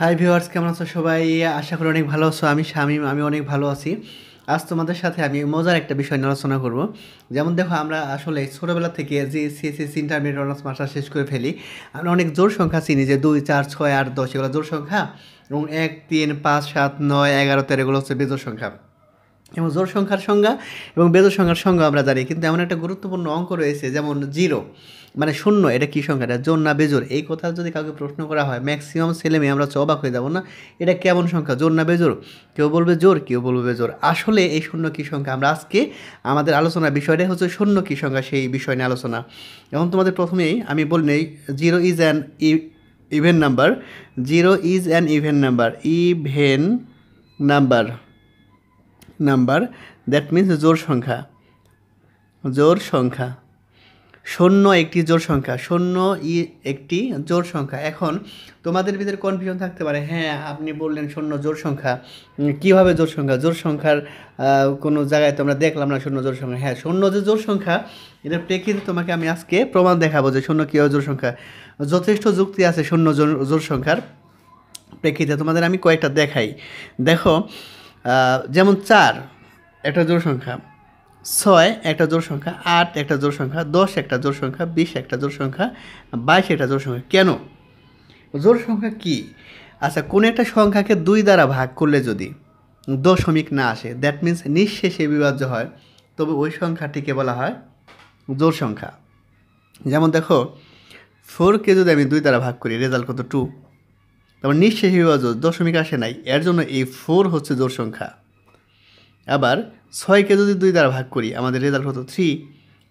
hi viewers কেমন আছো সবাই আশা করি অনেক ভালো আছো আমি শামিম আমি অনেক ভালো আছি আজ তোমাদের সাথে আমি মজার একটা বিষয় নিয়ে আলোচনা করবো যেমন দেখো আমরা আসলে ছোটোবেলা থেকে যে সিএসএসি ইন্টারমিডিয়েট অনার্স মাস্টার শেষ করে ফেলি আমরা অনেক জোর সংখ্যা চিনি যে দুই চার ছয় আট দশ এগুলো জোর সংখ্যা এবং এক তিন পাঁচ সাত নয় এগারো তেরো এগুলো হচ্ছে বেজোর সংখ্যা এবং জোর সংখ্যার সংজ্ঞা এবং বেজোর সংখ্যার সংজ্ঞা আমরা জানি কিন্তু এমন একটা গুরুত্বপূর্ণ অঙ্ক রয়েছে যেমন জিরো মানে শূন্য এটা কী সংখ্যা এটা জোর না বেজোর এই কথা যদি কাউকে প্রশ্ন করা হয় ম্যাক্সিমাম ছেলে মেয়ে আমরা চবাক হয়ে যাবো না এটা কেমন সংখ্যা জোর না বেজোর কেউ বলবে জোর কেউ বলবে বেজোর আসলে এই শূন্য কী সংখ্যা আমরা আজকে আমাদের আলোচনা বিষয়টাই হচ্ছে শূন্য কী সংখ্যা সেই বিষয় নিয়ে আলোচনা এখন তোমাদের প্রথমেই আমি বলি নেই zero is an even number zero is an even number even number number that means জোর সংখ্যা জোর সংখ্যা শূন্য একটি জোর সংখ্যা শূন্য ই একটি জোর সংখ্যা এখন তোমাদের ভিতরে কনফিউশন থাকতে পারে হ্যাঁ আপনি বললেন শূন্য জোর সংখ্যা কিভাবে জোর সংখ্যা জোর সংখ্যার কোনো জায়গায় তোমরা দেখলাম না শূন্য জোর সংখ্যা হ্যাঁ শূন্য যে জোর সংখ্যা এটা প্রেক্ষিতে তোমাকে আমি আজকে প্রমাণ দেখাবো যে শূন্য কীভাবে জোর সংখ্যা যথেষ্ট যুক্তি আছে শূন্য জোর জোর সংখ্যার প্রেক্ষিতে তোমাদের আমি কয়েকটা দেখাই দেখো যেমন চার একটা জোর সংখ্যা ছয় একটা জোর সংখ্যা আট একটা জোর সংখ্যা দশ একটা জোর সংখ্যা বিশ একটা জোর সংখ্যা বাইশ একটা জোর সংখ্যা কেন জোর সংখ্যা কি আচ্ছা কোন একটা সংখ্যাকে দুই দ্বারা ভাগ করলে যদি দশমিক না আসে দ্যাট মিন্স নিঃশেষে বিভাজ্য হয় তবে ওই সংখ্যাটিকে বলা হয় জোর সংখ্যা যেমন দেখো ফোরকে যদি আমি দুই দ্বারা ভাগ করি রেজাল্ট কত টু তারপর নিঃশেষে বিভাজ্য দশমিক আসে নাই এর জন্য এই ফোর হচ্ছে জোর সংখ্যা আবার ছয়কে যদি দুই দ্বারা ভাগ করি আমাদের রেজাল্ট হতো থ্রি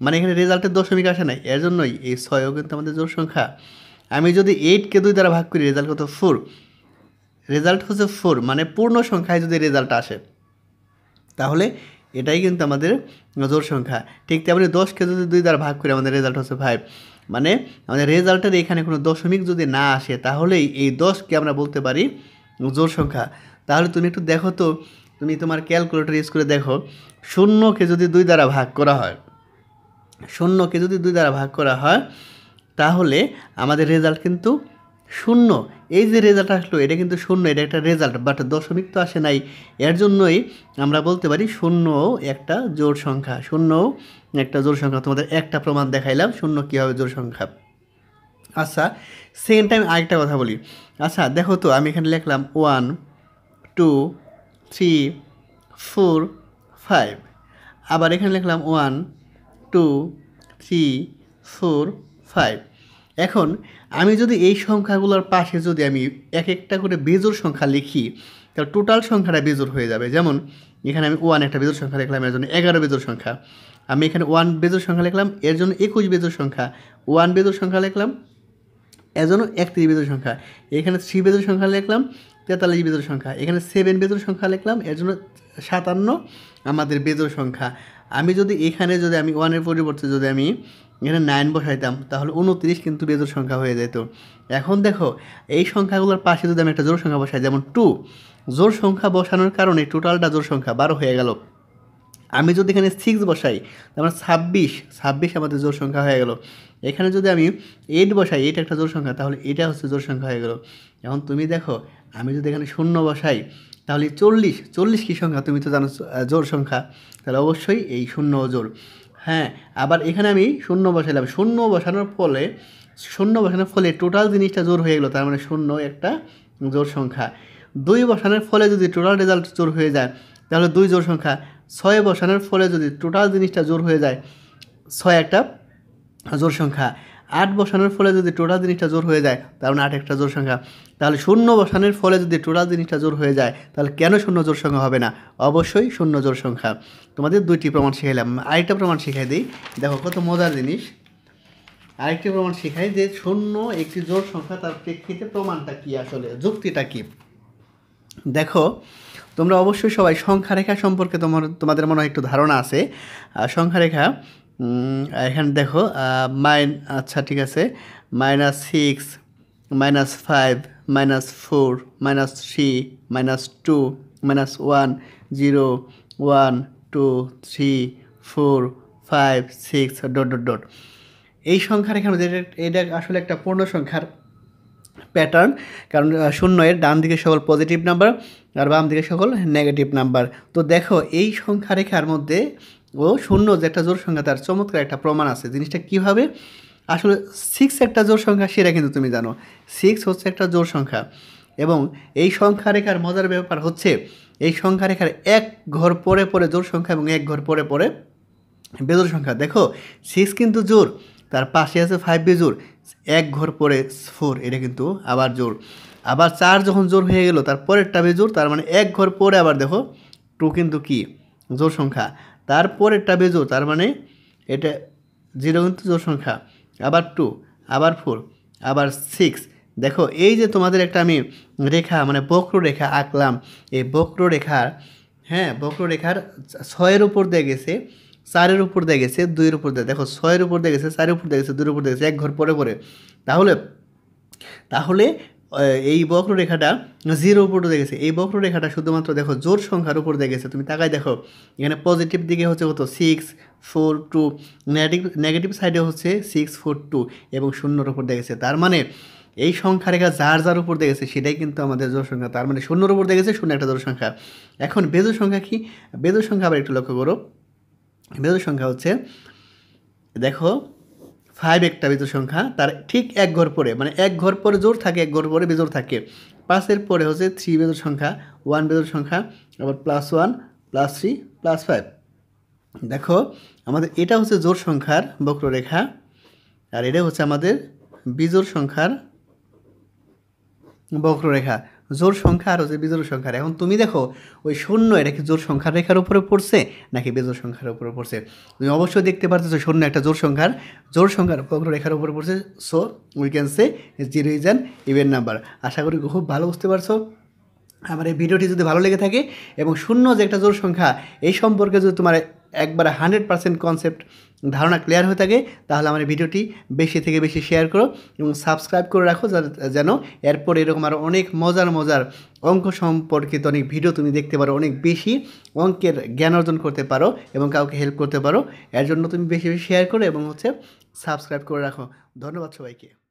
মানে এখানে রেজাল্টের দশমিক আসে নাই এর জন্যই এই ছয়ও কিন্তু আমাদের জোর সংখ্যা আমি যদি এইটকে দুই দ্বারা ভাগ করি রেজাল্ট হতো ফোর রেজাল্ট হচ্ছে ফোর মানে পূর্ণ সংখ্যায় যদি রেজাল্ট আসে তাহলে এটাই কিন্তু আমাদের জোর সংখ্যা ঠিক তেমনি দশকে যদি দুই দ্বারা ভাগ করি আমাদের রেজাল্ট হচ্ছে ফাইভ মানে আমাদের রেজাল্টের এখানে কোনো দশমিক যদি না আসে তাহলেই এই দশকে আমরা বলতে পারি জোর সংখ্যা তাহলে তুমি একটু দেখো তো তুমি তোমার ক্যালকুলেটর ইউজ করে দেখো শূন্যকে যদি দুই দ্বারা ভাগ করা হয় শূন্যকে যদি দুই দ্বারা ভাগ করা হয় তাহলে আমাদের রেজাল্ট কিন্তু শূন্য এই যে রেজাল্ট আসলো এটা কিন্তু শূন্য এটা একটা রেজাল্ট বাট দশমিক তো আসে নাই এর জন্যই আমরা বলতে পারি শূন্য একটা জোর সংখ্যা শূন্য একটা জোর সংখ্যা তোমাদের একটা প্রমাণ দেখাইলাম শূন্য কীভাবে জোর সংখ্যা আচ্ছা সেকেন্ড টাইম আরেকটা কথা বলি আচ্ছা দেখো তো আমি এখানে লিখলাম one two three four five আবার এখানে লিখলাম one two three four five এখন আমি যদি এই সংখ্যাগুলোর পাশে যদি আমি এক একটা করে বেজোর সংখ্যা লিখি তাহলে টোটাল সংখ্যাটা বেজোর হয়ে যাবে যেমন এখানে আমি ওয়ান একটা বেজোর সংখ্যা লিখলাম এর জন্য এগারো বেজোর সংখ্যা আমি এখানে ওয়ান বেজোর সংখ্যা লিখলাম এর জন্য একুশ বেজোর সংখ্যা ওয়ান বেজোর সংখ্যা লিখলাম এর জন্য একত্রিশ বেজোর সংখ্যা এখানে থ্রি বেজোর সংখ্যা লিখলাম তেতাল্লিশ বেজোর সংখ্যা এখানে সেভেন বেজোর সংখ্যা লিখলাম এর জন্য সাতান্ন আমাদের বেজোর সংখ্যা আমি যদি এখানে যদি আমি ওয়ানের পরিবর্তে যদি আমি এখানে নাইন বসাইতাম তাহলে উনত্রিশ কিন্তু বেজোর সংখ্যা হয়ে যেত এখন দেখো এই সংখ্যাগুলোর পাশে যদি আমি একটা জোর সংখ্যা বসাই যেমন টু জোর সংখ্যা বসানোর কারণে টোটালটা জোর সংখ্যা বারো হয়ে গেল আমি যদি এখানে সিক্স বসাই তারপর মানে ছাব্বিশ ছাব্বিশ আমাদের জোর সংখ্যা হয়ে গেল এখানে যদি আমি এইট বসাই এইট একটা জোর সংখ্যা তাহলে এটা হচ্ছে জোর সংখ্যা হয়ে গেল এখন তুমি দেখো আমি যদি এখানে শূন্য বসাই তাহলে চল্লিশ চল্লিশ কী সংখ্যা তুমি তো জানো জোর সংখ্যা তাহলে অবশ্যই এই শূন্য জোর হ্যাঁ আবার এখানে আমি শূন্য বসাইলাম শূন্য বসানোর ফলে শূন্য বসানোর ফলে টোটাল জিনিসটা জোর হয়ে গেলো তার মানে শূন্য একটা জোর সংখ্যা দুই বসানোর ফলে যদি টোটাল রেজাল্ট জোর হয়ে যায় তাহলে দুই জোর সংখ্যা ছয় বসানোর ফলে যদি টোটাল জিনিসটা জোর হয়ে যায় ছয় একটা জোর সংখ্যা আট বসানোর ফলে যদি টোটাল জিনিসটা জোর হয়ে যায় তার মানে আট একটা জোর সংখ্যা তাহলে শূন্য বসানোর ফলে যদি টোটাল জিনিসটা জোর হয়ে যায় তাহলে কেন শূন্য জোর সংখ্যা হবে না অবশ্যই শূন্য জোর সংখ্যা তোমাদের দুইটি প্রমাণ শিখাইলাম আরেকটা প্রমাণ শিখাই দিই দেখো কত মজার জিনিস আরেকটি প্রমাণ শিখাই যে শূন্য একটি জোর সংখ্যা তার প্রেক্ষিতে প্রমাণটা কী আসলে যুক্তিটা কী দেখো তোমরা অবশ্যই সবাই সংখ্যারেখা সম্পর্কে তোমার তোমাদের মনে হয় একটু ধারণা আছে সংখ্যারেখা এখানে দেখো মাইন আচ্ছা ঠিক আছে minus six minus five minus four minus three minus two minus one zero one two three four five six dot dot dot এই সংখ্যার এখানে এটা আসলে একটা পূর্ণ সংখ্যার প্যাটার্ন কারণ শূন্য এর ডান দিকে সকল পজিটিভ নাম্বার আর বাম দিকে সকল নেগেটিভ নাম্বার তো দেখো এই সংখ্যা রেখার মধ্যে ও শূন্য যে একটা জোর সংখ্যা তার চমৎকার একটা প্রমাণ আছে জিনিসটা কীভাবে আসলে সিক্স একটা জোর সংখ্যা সেটা কিন্তু তুমি জানো সিক্স হচ্ছে একটা জোর সংখ্যা এবং এই সংখ্যা রেখার মজার ব্যাপার হচ্ছে এই সংখ্যা রেখার এক ঘর পরে পরে জোর সংখ্যা এবং এক ঘর পরে পরে বেজোর সংখ্যা দেখো সিক্স কিন্তু জোর তার পাশে আছে ফাইভ বেজোর এক ঘর পরে ফোর এটা কিন্তু আবার জোর আবার চার যখন জোর হয়ে গেল তার পরেরটা বেজোর তার মানে এক ঘর পরে আবার দেখো টু কিন্তু কী জোর সংখ্যা তারপর একটা বেজো তার মানে এটা জিরো কিন্তু জোর সংখ্যা আবার টু আবার ফোর আবার সিক্স দেখো এই যে তোমাদের একটা আমি রেখা মানে রেখা আঁকলাম এই রেখার হ্যাঁ রেখার ছয়ের উপর দিয়ে গেছে চারের উপর দিয়ে গেছে দুইয়ের উপর দিয়ে দেখো ছয়ের উপর দিয়ে গেছে চারের উপর দিয়ে গেছে দুইয়ের উপর দিয়ে গেছে এক ঘর পরে পরে তাহলে তাহলে এই বক্ররেখাটা জিরো উপর উঠে গেছে এই বক্ররেখাটা শুধুমাত্র দেখো জোর সংখ্যার উপর দিয়ে গেছে তুমি তাকাই দেখো এখানে পজিটিভ দিকে হচ্ছে কত six four two negative negative সাইডে হচ্ছে সিক্স ফোর টু এবং শূন্যর উপর দিয়ে গেছে তার মানে এই সংখ্যা রেখা যার যার উপর দিয়ে গেছে সেটাই কিন্তু আমাদের জোর সংখ্যা তার মানে শূন্যর উপর দিয়ে গেছে শূন্য একটা জোর সংখ্যা এখন বেদ সংখ্যা কি বেদ সংখ্যা আবার একটু লক্ষ্য করো বেদ সংখ্যা হচ্ছে দেখো ফাইভ একটা বিজোর সংখ্যা তার ঠিক এক ঘর পরে মানে এক ঘর পরে জোর থাকে এক ঘর পরে বিজোর থাকে পাঁচের পরে হচ্ছে থ্রি বেজোর সংখ্যা ওয়ান বেজোর সংখ্যা আবার plus one plus three plus five দেখো আমাদের এটা হচ্ছে জোর সংখ্যার বক্ররেখা আর এটা হচ্ছে আমাদের বিজোর সংখ্যার বক্ররেখা জোর সংখ্যা আর যে বিজোর সংখ্যা এখন তুমি দেখো ওই শূন্য এটা কি জোর সংখ্যার রেখার উপরে পড়ছে নাকি বেজোর সংখ্যার উপরে পড়ছে তুমি অবশ্যই দেখতে পারতেছো শূন্য একটা জোর সংখ্যার জোর সংখ্যার রেখার উপরে পড়ছে so we can say zero is an even number আশা করি খুব ভালো বুঝতে পারছো আমার এই ভিডিওটি যদি ভালো লেগে থাকে এবং শূন্য যে একটা জোর সংখ্যা এই সম্পর্কে যদি তোমার একবারে হান্ড্রেড পার্সেন্ট কনসেপ্ট ধারণা ক্লিয়ার হয়ে থাকে তাহলে আমার ভিডিওটি বেশি থেকে বেশি শেয়ার করো এবং সাবস্ক্রাইব করে রাখো যেন এরপর এরকম আরও অনেক মজার মজার অঙ্ক সম্পর্কিত অনেক ভিডিও তুমি দেখতে পারো অনেক বেশি অঙ্কের জ্ঞান অর্জন করতে পারো এবং কাউকে হেল্প করতে পারো এর জন্য তুমি বেশি বেশি শেয়ার করো এবং হচ্ছে সাবস্ক্রাইব করে রাখো ধন্যবাদ সবাইকে